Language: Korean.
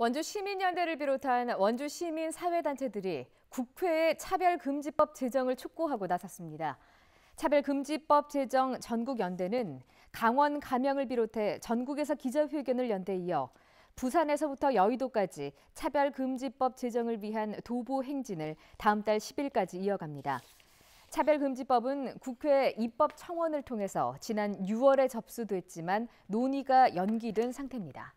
원주 시민연대를 비롯한 원주 시민 사회단체들이 국회에 차별금지법 제정을 촉구하고 나섰습니다. 차별금지법 제정 전국연대는 강원 감양을 비롯해 전국에서 기자회견을 연대 이어 부산에서부터 여의도까지 차별금지법 제정을 위한 도보 행진을 다음 달 10일까지 이어갑니다. 차별금지법은 국회 입법 청원을 통해서 지난 6월에 접수됐지만 논의가 연기된 상태입니다.